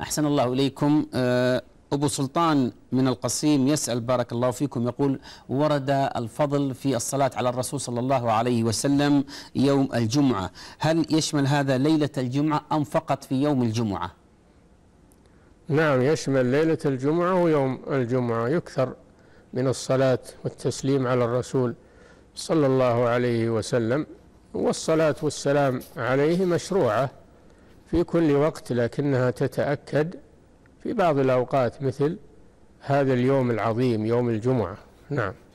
أحسن الله إليكم آه، أبو سلطان من القصيم يسأل بارك الله فيكم يقول ورد الفضل في الصلاة على الرسول صلى الله عليه وسلم يوم الجمعة هل يشمل هذا ليلة الجمعة أم فقط في يوم الجمعة نعم يشمل ليلة الجمعة ويوم الجمعة يكثر من الصلاة والتسليم على الرسول صلى الله عليه وسلم والصلاة والسلام عليه مشروعة في كل وقت لكنها تتأكد في بعض الأوقات مثل هذا اليوم العظيم يوم الجمعة نعم